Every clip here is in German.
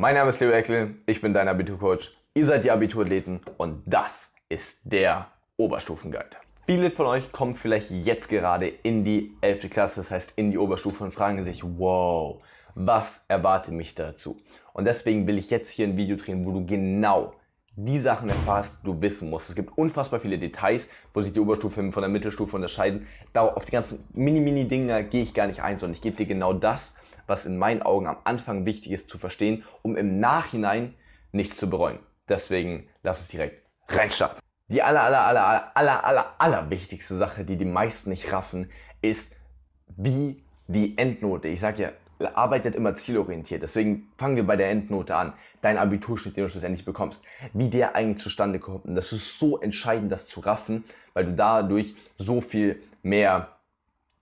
Mein Name ist Leo Eckel, ich bin dein Abiturcoach. Ihr seid die Abiturathleten und das ist der Oberstufenguide. Viele von euch kommen vielleicht jetzt gerade in die 11. Klasse, das heißt in die Oberstufe und fragen sich, wow, was erwartet mich dazu? Und deswegen will ich jetzt hier ein Video drehen, wo du genau die Sachen die du wissen musst. Es gibt unfassbar viele Details, wo sich die Oberstufe von der Mittelstufe unterscheiden. Darauf auf die ganzen mini-mini-Dinger gehe ich gar nicht ein, sondern ich gebe dir genau das, was in meinen Augen am Anfang wichtig ist zu verstehen, um im Nachhinein nichts zu bereuen. Deswegen lass uns direkt reinstarten. Die aller, aller, aller, aller, aller, aller, aller wichtigste Sache, die die meisten nicht raffen, ist, wie die Endnote. Ich sage ja, arbeitet immer zielorientiert. Deswegen fangen wir bei der Endnote an. Dein Abiturschnitt, den du schlussendlich bekommst, wie der eigentlich zustande kommt. Und das ist so entscheidend, das zu raffen, weil du dadurch so viel mehr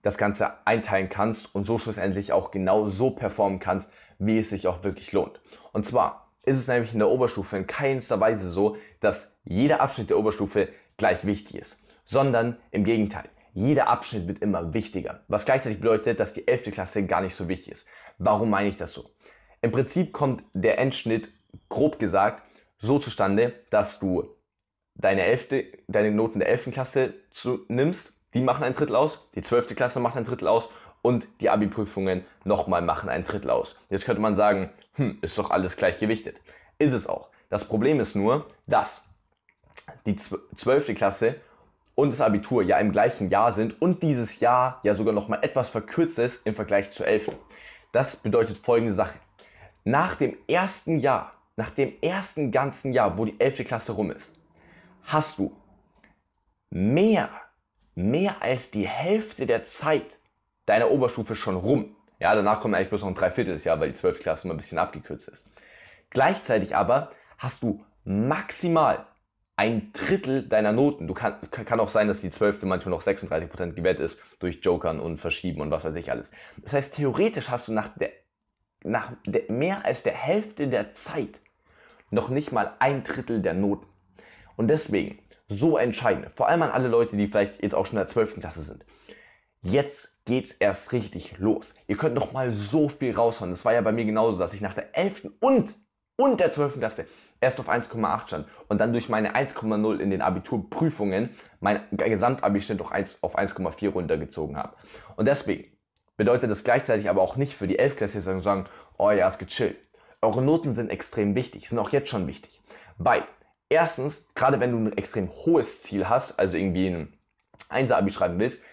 das Ganze einteilen kannst und so schlussendlich auch genau so performen kannst, wie es sich auch wirklich lohnt. Und zwar ist es nämlich in der Oberstufe in keinster Weise so, dass jeder Abschnitt der Oberstufe gleich wichtig ist, sondern im Gegenteil. Jeder Abschnitt wird immer wichtiger, was gleichzeitig bedeutet, dass die 11. Klasse gar nicht so wichtig ist. Warum meine ich das so? Im Prinzip kommt der Endschnitt, grob gesagt, so zustande, dass du deine, elfte, deine Noten der 11. Klasse zu, nimmst die machen ein Drittel aus, die 12. Klasse macht ein Drittel aus und die Abi-Prüfungen nochmal machen ein Drittel aus. Jetzt könnte man sagen, hm, ist doch alles gleich gewichtet. Ist es auch. Das Problem ist nur, dass die 12. Klasse und das Abitur ja im gleichen Jahr sind und dieses Jahr ja sogar nochmal etwas verkürzt ist im Vergleich zur 11. Das bedeutet folgende Sache. Nach dem ersten Jahr, nach dem ersten ganzen Jahr, wo die 11. Klasse rum ist, hast du mehr mehr als die Hälfte der Zeit deiner Oberstufe schon rum. Ja, danach kommen eigentlich bloß noch ein Dreiviertelsjahr, weil die 12. Klasse immer ein bisschen abgekürzt ist. Gleichzeitig aber hast du maximal ein Drittel deiner Noten. Du kann, kann auch sein, dass die 12. manchmal noch 36% gewährt ist durch Jokern und Verschieben und was weiß ich alles. Das heißt, theoretisch hast du nach, der, nach der, mehr als der Hälfte der Zeit noch nicht mal ein Drittel der Noten. Und deswegen, so entscheidend. Vor allem an alle Leute, die vielleicht jetzt auch schon in der 12. Klasse sind. Jetzt geht's erst richtig los. Ihr könnt noch mal so viel raushauen. Das war ja bei mir genauso, dass ich nach der 11. und und der 12. Klasse erst auf 1,8 stand und dann durch meine 1,0 in den Abiturprüfungen mein Gesamtabischnitt auf 1,4 runtergezogen habe. Und deswegen bedeutet das gleichzeitig aber auch nicht für die 11 Klasse sagen, oh ja, es geht chill. Eure Noten sind extrem wichtig, sind auch jetzt schon wichtig, weil Erstens, gerade wenn du ein extrem hohes Ziel hast, also irgendwie ein Einser-Abi schreiben willst,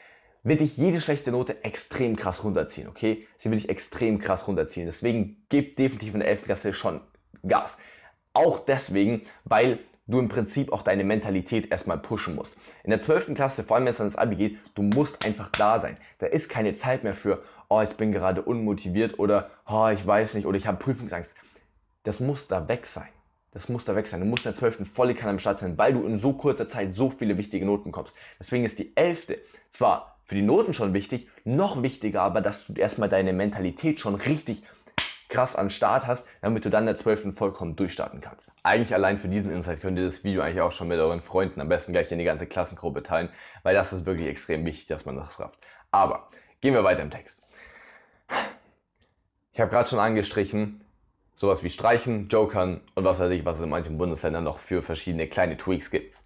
wird dich jede schlechte Note extrem krass runterziehen, okay? Sie wird dich extrem krass runterziehen. Deswegen gib definitiv in der 11. Klasse schon Gas. Auch deswegen, weil du im Prinzip auch deine Mentalität erstmal pushen musst. In der 12. Klasse, vor allem wenn es ans Abi geht, du musst einfach da sein. Da ist keine Zeit mehr für, oh, ich bin gerade unmotiviert oder, oh, ich weiß nicht oder ich habe Prüfungsangst. Das muss da weg sein das muss da weg sein. Du musst in der 12. volle Kanne am Start sein, weil du in so kurzer Zeit so viele wichtige Noten kommst. Deswegen ist die 11. zwar für die Noten schon wichtig, noch wichtiger aber, dass du erstmal deine Mentalität schon richtig krass an Start hast, damit du dann in der 12. vollkommen durchstarten kannst. Eigentlich allein für diesen Insight könnt ihr das Video eigentlich auch schon mit euren Freunden am besten gleich in die ganze Klassengruppe teilen, weil das ist wirklich extrem wichtig, dass man das rafft. Aber gehen wir weiter im Text. Ich habe gerade schon angestrichen, sowas wie Streichen, Jokern und was weiß ich, was es in manchen Bundesländern noch für verschiedene kleine Tweaks gibt.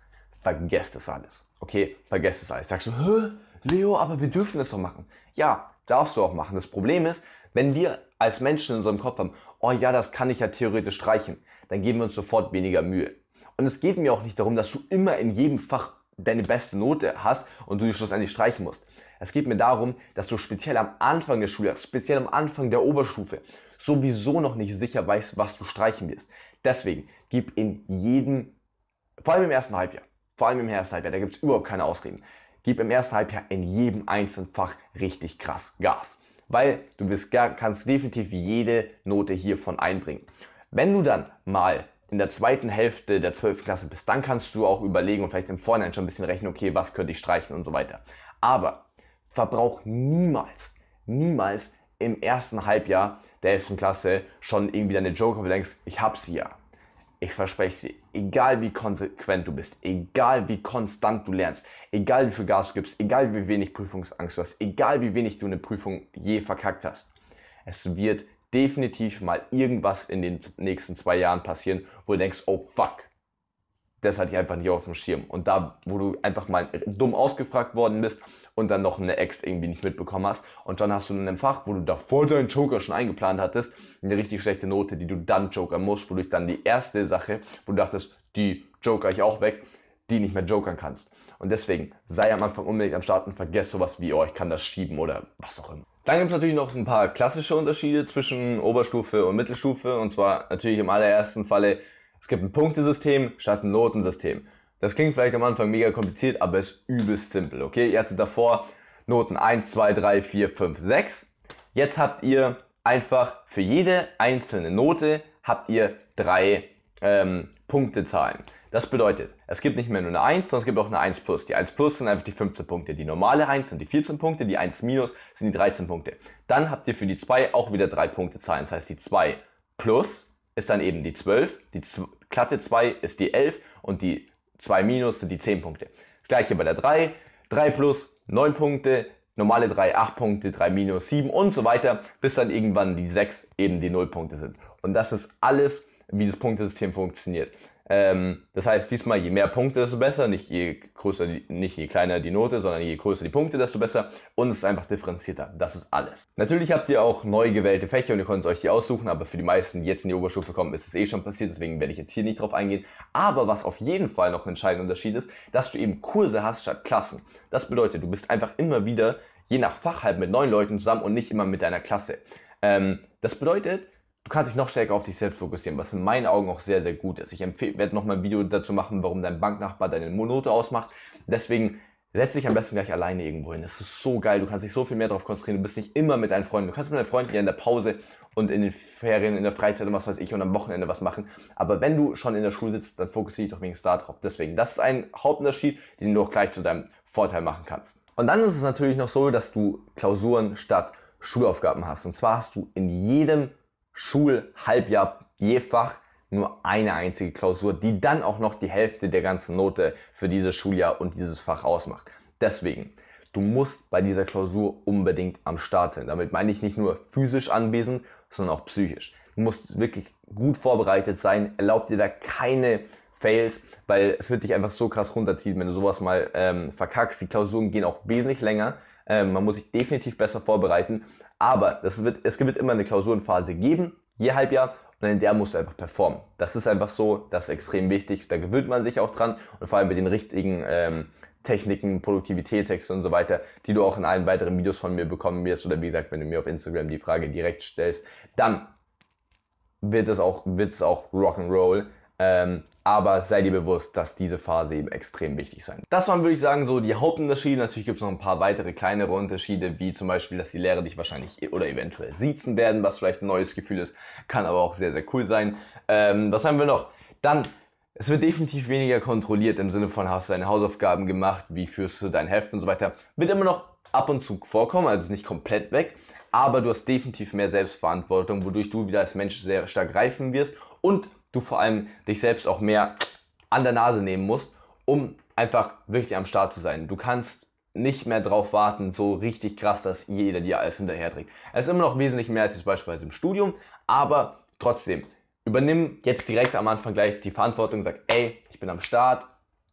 Vergesst es alles. Okay, vergesst es alles. Sagst du, Hö, Leo, aber wir dürfen das doch machen. Ja, darfst du auch machen. Das Problem ist, wenn wir als Menschen in unserem Kopf haben, oh ja, das kann ich ja theoretisch streichen, dann geben wir uns sofort weniger Mühe. Und es geht mir auch nicht darum, dass du immer in jedem Fach deine beste Note hast und du die schlussendlich streichen musst. Es geht mir darum, dass du speziell am Anfang des Schuljahres, speziell am Anfang der Oberstufe sowieso noch nicht sicher weißt, was du streichen wirst. Deswegen gib in jedem, vor allem im ersten Halbjahr, vor allem im ersten Halbjahr, da gibt es überhaupt keine Ausreden, gib im ersten Halbjahr in jedem einzelnen Fach richtig krass Gas. Weil du wirst, kannst definitiv jede Note hiervon einbringen. Wenn du dann mal in der zweiten Hälfte der 12. Klasse bist, dann kannst du auch überlegen und vielleicht im Vorhinein schon ein bisschen rechnen, okay, was könnte ich streichen und so weiter. Aber verbrauch niemals, niemals im ersten Halbjahr der 11. Klasse schon irgendwie deine Joker denkst, ich hab sie ja. Ich verspreche sie, egal wie konsequent du bist, egal wie konstant du lernst, egal wie viel Gas du gibst, egal wie wenig Prüfungsangst du hast, egal wie wenig du eine Prüfung je verkackt hast, es wird definitiv mal irgendwas in den nächsten zwei Jahren passieren, wo du denkst, oh fuck, das hatte ich einfach nicht auf dem Schirm. Und da, wo du einfach mal dumm ausgefragt worden bist und dann noch eine Ex irgendwie nicht mitbekommen hast und schon hast du in einem Fach, wo du davor deinen Joker schon eingeplant hattest, eine richtig schlechte Note, die du dann jokern musst, wodurch dann die erste Sache, wo du dachtest, die joker ich auch weg, die nicht mehr jokern kannst. Und deswegen, sei am Anfang unbedingt am Start und vergesst sowas wie, oh, ich kann das schieben oder was auch immer. Dann gibt es natürlich noch ein paar klassische Unterschiede zwischen Oberstufe und Mittelstufe. Und zwar natürlich im allerersten Falle es gibt ein Punktesystem statt ein Notensystem. Das klingt vielleicht am Anfang mega kompliziert, aber ist übelst simpel, okay? Ihr hattet davor Noten 1, 2, 3, 4, 5, 6. Jetzt habt ihr einfach für jede einzelne Note habt ihr drei ähm, Punktezahlen. Das bedeutet, es gibt nicht mehr nur eine 1, sondern es gibt auch eine 1 plus. Die 1 plus sind einfach die 15 Punkte. Die normale 1 sind die 14 Punkte, die 1 minus sind die 13 Punkte. Dann habt ihr für die 2 auch wieder drei Punktezahlen. Das heißt, die 2 plus ist dann eben die 12, die glatte 2 ist die 11 und die 2 minus sind die 10 Punkte. Das gleiche bei der 3, 3 plus 9 Punkte, normale 3 8 Punkte, 3 minus 7 und so weiter, bis dann irgendwann die 6 eben die 0 Punkte sind. Und das ist alles, wie das Punktesystem funktioniert. Ähm, das heißt, diesmal je mehr Punkte, desto besser. Nicht je, größer, nicht je kleiner die Note, sondern je größer die Punkte, desto besser. Und es ist einfach differenzierter. Das ist alles. Natürlich habt ihr auch neu gewählte Fächer und ihr könnt euch die aussuchen, aber für die meisten, die jetzt in die Oberstufe kommen, ist es eh schon passiert. Deswegen werde ich jetzt hier nicht drauf eingehen. Aber was auf jeden Fall noch ein entscheidender Unterschied ist, dass du eben Kurse hast statt Klassen. Das bedeutet, du bist einfach immer wieder, je nach Fach, halt mit neuen Leuten zusammen und nicht immer mit deiner Klasse. Ähm, das bedeutet, Du kannst dich noch stärker auf dich selbst fokussieren, was in meinen Augen auch sehr, sehr gut ist. Ich werde nochmal ein Video dazu machen, warum dein Banknachbar deine Monote ausmacht. Deswegen setz dich am besten gleich alleine irgendwo hin. Das ist so geil. Du kannst dich so viel mehr darauf konzentrieren. Du bist nicht immer mit deinen Freunden. Du kannst mit deinen Freunden ja in der Pause und in den Ferien, in der Freizeit und was weiß ich und am Wochenende was machen. Aber wenn du schon in der Schule sitzt, dann fokussiere dich doch wenigstens darauf. Deswegen, das ist ein Hauptunterschied, den du auch gleich zu deinem Vorteil machen kannst. Und dann ist es natürlich noch so, dass du Klausuren statt Schulaufgaben hast. Und zwar hast du in jedem Schulhalbjahr je Fach nur eine einzige Klausur, die dann auch noch die Hälfte der ganzen Note für dieses Schuljahr und dieses Fach ausmacht. Deswegen, du musst bei dieser Klausur unbedingt am Start sein. Damit meine ich nicht nur physisch anwesend, sondern auch psychisch. Du musst wirklich gut vorbereitet sein, erlaubt dir da keine Fails, weil es wird dich einfach so krass runterziehen, wenn du sowas mal ähm, verkackst. Die Klausuren gehen auch wesentlich länger. Ähm, man muss sich definitiv besser vorbereiten, aber das wird, es wird immer eine Klausurenphase geben, je Halbjahr. Und in der musst du einfach performen. Das ist einfach so, das ist extrem wichtig. Da gewöhnt man sich auch dran. Und vor allem mit den richtigen ähm, Techniken, Produktivitätshacks und so weiter, die du auch in allen weiteren Videos von mir bekommen wirst. Oder wie gesagt, wenn du mir auf Instagram die Frage direkt stellst, dann wird es auch, auch Rock'n'Roll. Ähm, aber sei dir bewusst, dass diese Phase eben extrem wichtig sein. wird. Das waren, würde ich sagen, so die Hauptunterschiede. Natürlich gibt es noch ein paar weitere kleinere Unterschiede, wie zum Beispiel, dass die Lehrer dich wahrscheinlich oder eventuell siezen werden, was vielleicht ein neues Gefühl ist, kann aber auch sehr, sehr cool sein. Ähm, was haben wir noch? Dann es wird definitiv weniger kontrolliert im Sinne von, hast du deine Hausaufgaben gemacht, wie führst du dein Heft und so weiter. Wird immer noch ab und zu vorkommen, also ist nicht komplett weg, aber du hast definitiv mehr Selbstverantwortung, wodurch du wieder als Mensch sehr stark reifen wirst und du vor allem dich selbst auch mehr an der Nase nehmen musst, um einfach wirklich am Start zu sein. Du kannst nicht mehr drauf warten, so richtig krass, dass jeder dir alles hinterher trägt. Es ist immer noch wesentlich mehr als jetzt beispielsweise im Studium, aber trotzdem, übernimm jetzt direkt am Anfang gleich die Verantwortung, sag, ey, ich bin am Start,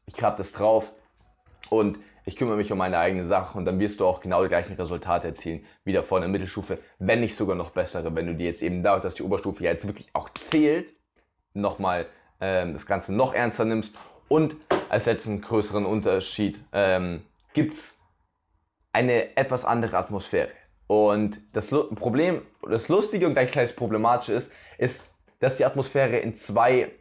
ich hab das drauf und ich kümmere mich um meine eigene Sache und dann wirst du auch genau die gleichen Resultate erzielen wie davor in der Mittelstufe, wenn nicht sogar noch bessere, wenn du dir jetzt eben dadurch, dass die Oberstufe ja jetzt wirklich auch zählt, nochmal ähm, das Ganze noch ernster nimmst. Und als letzten größeren Unterschied ähm, gibt es eine etwas andere Atmosphäre. Und das Lu Problem, das Lustige und gleichzeitig Problematische ist, ist, dass die Atmosphäre in zwei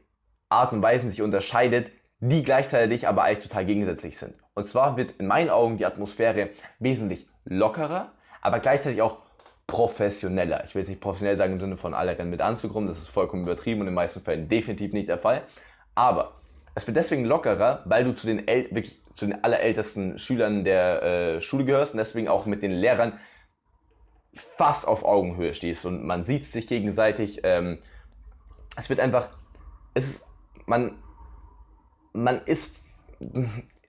Art und Weisen sich unterscheidet, die gleichzeitig aber eigentlich total gegensätzlich sind. Und zwar wird in meinen Augen die Atmosphäre wesentlich lockerer, aber gleichzeitig auch professioneller. Ich will es nicht professionell sagen im Sinne von alle rennen mit Anzug rum, das ist vollkommen übertrieben und in den meisten Fällen definitiv nicht der Fall. Aber es wird deswegen lockerer, weil du zu den, El wirklich zu den allerältesten Schülern der äh, Schule gehörst und deswegen auch mit den Lehrern fast auf Augenhöhe stehst und man sieht sich gegenseitig. Ähm, es wird einfach, es ist, man, man ist,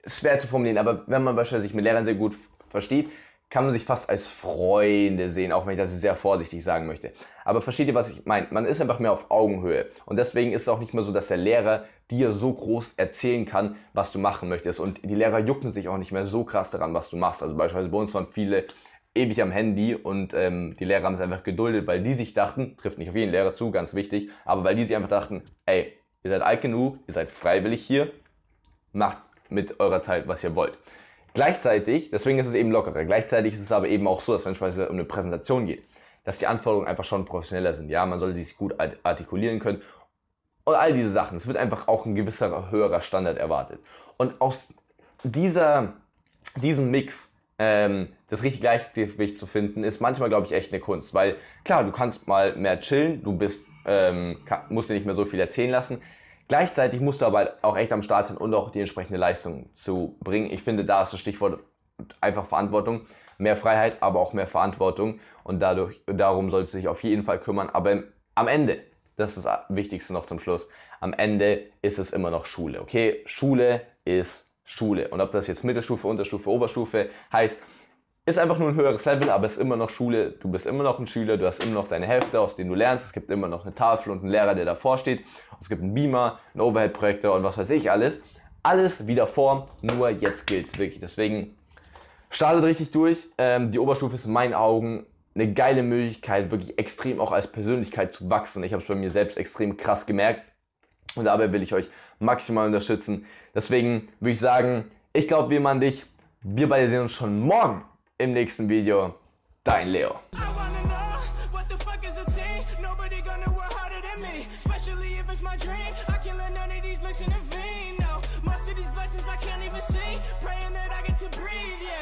ist schwer zu formulieren, aber wenn man beispielsweise sich mit Lehrern sehr gut versteht, kann man sich fast als Freunde sehen, auch wenn ich das sehr vorsichtig sagen möchte. Aber versteht ihr, was ich meine? Man ist einfach mehr auf Augenhöhe. Und deswegen ist es auch nicht mehr so, dass der Lehrer dir so groß erzählen kann, was du machen möchtest. Und die Lehrer jucken sich auch nicht mehr so krass daran, was du machst. Also beispielsweise bei uns waren viele ewig am Handy und ähm, die Lehrer haben es einfach geduldet, weil die sich dachten, trifft nicht auf jeden Lehrer zu, ganz wichtig, aber weil die sich einfach dachten, ey, ihr seid alt genug, ihr seid freiwillig hier, macht mit eurer Zeit, was ihr wollt. Gleichzeitig, deswegen ist es eben lockerer, gleichzeitig ist es aber eben auch so, dass wenn es beispielsweise um eine Präsentation geht, dass die Anforderungen einfach schon professioneller sind. Ja, man sollte sich gut artikulieren können und all diese Sachen. Es wird einfach auch ein gewisser höherer Standard erwartet. Und aus dieser, diesem Mix ähm, das richtige Gleichgewicht zu finden, ist manchmal, glaube ich, echt eine Kunst. Weil klar, du kannst mal mehr chillen, du bist, ähm, musst dir nicht mehr so viel erzählen lassen, Gleichzeitig musst du aber halt auch echt am Start sein und auch die entsprechende Leistung zu bringen. Ich finde, da ist das Stichwort einfach Verantwortung. Mehr Freiheit, aber auch mehr Verantwortung. Und dadurch, darum sollst du dich auf jeden Fall kümmern. Aber am Ende, das ist das Wichtigste noch zum Schluss, am Ende ist es immer noch Schule. Okay, Schule ist Schule. Und ob das jetzt Mittelstufe, Unterstufe, Oberstufe heißt, ist einfach nur ein höheres Level, aber es ist immer noch Schule. Du bist immer noch ein Schüler, du hast immer noch deine Hälfte, aus denen du lernst. Es gibt immer noch eine Tafel und einen Lehrer, der davor steht. Es gibt einen Beamer, einen Overhead-Projektor und was weiß ich alles. Alles wieder vor, nur jetzt gilt es wirklich. Deswegen startet richtig durch. Ähm, die Oberstufe ist in meinen Augen eine geile Möglichkeit, wirklich extrem auch als Persönlichkeit zu wachsen. Ich habe es bei mir selbst extrem krass gemerkt und dabei will ich euch maximal unterstützen. Deswegen würde ich sagen, ich glaube, wir machen dich. Wir beide sehen uns schon morgen im nächsten Video. Dein Leo. blessings I can't even see. Praying that I get to breathe, yeah.